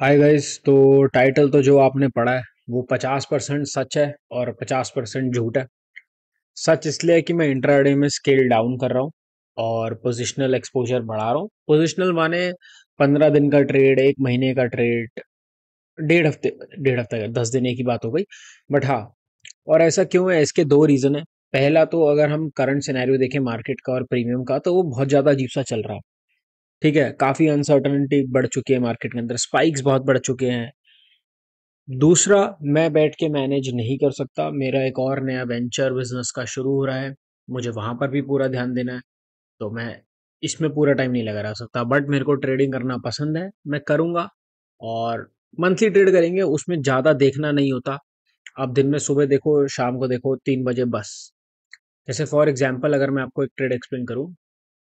Hi guys तो title तो जो आपने पढ़ा है वो 50 परसेंट सच है और 50 परसेंट झूठ है सच इसलिए है कि मैं इंट्राडे में स्केल डाउन कर रहा हूँ और पोजिशनल एक्सपोजर बढ़ा रहा हूँ पोजिशनल माने 15 दिन का ट्रेड एक महीने का ट्रेड डेढ़ हफ्ते डेढ़ हफ्ते का दस दिन की बात हो गई बट हाँ और ऐसा क्यों है इसके दो रीज़न है पहला तो अगर हम करंट सिनेरियो देखें मार्केट का और प्रीमियम का तो वो बहुत ज़्यादा अजीब सा चल रहा है ठीक है काफ़ी अनसर्टनिटी बढ़ चुकी है मार्केट के अंदर स्पाइक्स बहुत बढ़ चुके हैं दूसरा मैं बैठ के मैनेज नहीं कर सकता मेरा एक और नया वेंचर बिजनेस का शुरू हो रहा है मुझे वहां पर भी पूरा ध्यान देना है तो मैं इसमें पूरा टाइम नहीं लगा रह सकता बट मेरे को ट्रेडिंग करना पसंद है मैं करूँगा और मंथली ट्रेड करेंगे उसमें ज़्यादा देखना नहीं होता आप दिन में सुबह देखो शाम को देखो तीन बजे बस जैसे फॉर एग्जाम्पल अगर मैं आपको एक ट्रेड एक्सप्लेन करूँ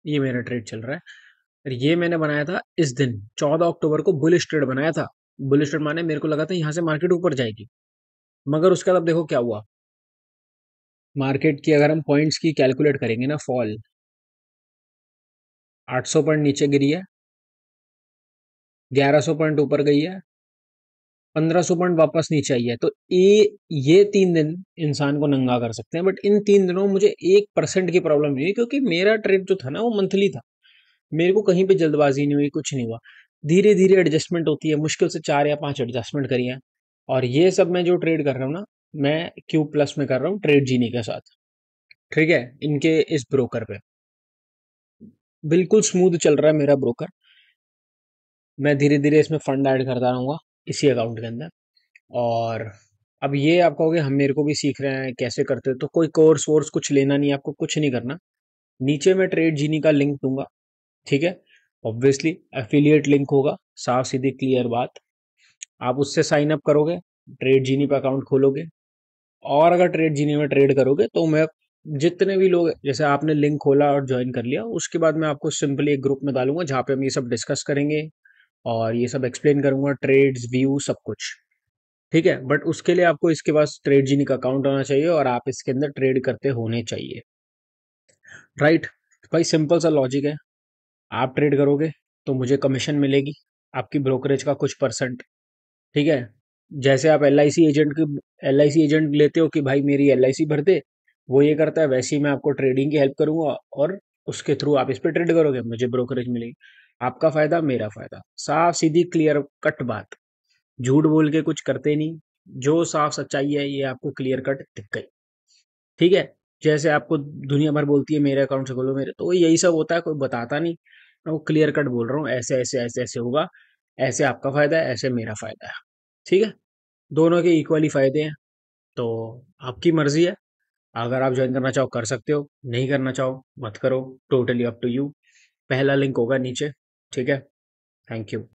ये मेरा ट्रेड चल रहा है ये मैंने बनाया था इस दिन चौदह अक्टूबर को बुल स्ट्रेड बनाया था बुल स्ट्रेड माने मेरे को लगा था यहाँ से मार्केट ऊपर जाएगी मगर उसके बाद देखो क्या हुआ मार्केट की अगर हम पॉइंट्स की कैलकुलेट करेंगे ना फॉल 800 पॉइंट नीचे गिरी है 1100 पॉइंट ऊपर गई है 1500 पॉइंट वापस नीचे आई है तो ये ये तीन दिन इंसान को नंगा कर सकते हैं बट इन तीन दिनों मुझे एक परसेंट की प्रॉब्लम नहीं हुई क्योंकि मेरा ट्रेड जो था ना वो मंथली था मेरे को कहीं पे जल्दबाजी नहीं हुई कुछ नहीं हुआ धीरे धीरे एडजस्टमेंट होती है मुश्किल से चार या पांच एडजस्टमेंट करी हैं और ये सब मैं जो ट्रेड कर रहा हूँ ना मैं क्यू प्लस में कर रहा हूँ ट्रेड जीनी के साथ ठीक है इनके इस ब्रोकर पे बिल्कुल स्मूथ चल रहा है मेरा ब्रोकर मैं धीरे धीरे इसमें फंड ऐड करता रहूँगा इसी अकाउंट के अंदर और अब ये आप कहोगे हम मेरे को भी सीख रहे हैं कैसे करते हैं तो कोई कोर्स वोर्स कुछ लेना नहीं आपको कुछ नहीं करना नीचे मैं ट्रेड जीनी का लिंक दूंगा ठीक है ऑब्वियसली एफिलियट लिंक होगा साफ सीधी क्लियर बात आप उससे साइन अप करोगे ट्रेड जीनी पर अकाउंट खोलोगे और अगर ट्रेड जीनी में ट्रेड करोगे तो मैं जितने भी लोग जैसे आपने लिंक खोला और ज्वाइन कर लिया उसके बाद मैं आपको सिंपली एक ग्रुप में डालूंगा जहाँ पे हम ये सब डिस्कस करेंगे और ये सब एक्सप्लेन करूंगा ट्रेड्स व्यू सब कुछ ठीक है बट उसके लिए आपको इसके पास ट्रेड जीनी का अकाउंट होना चाहिए और आप इसके अंदर ट्रेड करते होने चाहिए राइट right? भाई सिंपल सा लॉजिक है आप ट्रेड करोगे तो मुझे कमीशन मिलेगी आपकी ब्रोकरेज का कुछ परसेंट ठीक है जैसे आप एल एजेंट की एल एजेंट लेते हो कि भाई मेरी एल भर दे वो ये करता है वैसे ही मैं आपको ट्रेडिंग की हेल्प करूंगा और उसके थ्रू आप इस पर ट्रेड करोगे मुझे ब्रोकरेज मिलेगी आपका फायदा मेरा फायदा साफ सीधी क्लियर कट बात झूठ बोल के कुछ करते नहीं जो साफ सच्चाई है ये आपको क्लियर कट दिख गई ठीक है जैसे आपको दुनिया भर बोलती है मेरे अकाउंट से खोलो मेरे तो यही सब होता है कोई बताता नहीं मैं वो क्लियर कट बोल रहा हूँ ऐसे ऐसे ऐसे ऐसे होगा ऐसे आपका फ़ायदा है ऐसे मेरा फ़ायदा है ठीक है दोनों के इक्वली फ़ायदे हैं तो आपकी मर्ज़ी है अगर आप ज्वाइन करना चाहो कर सकते हो नहीं करना चाहो मत करो टोटली अप टू यू पहला लिंक होगा नीचे ठीक है थैंक यू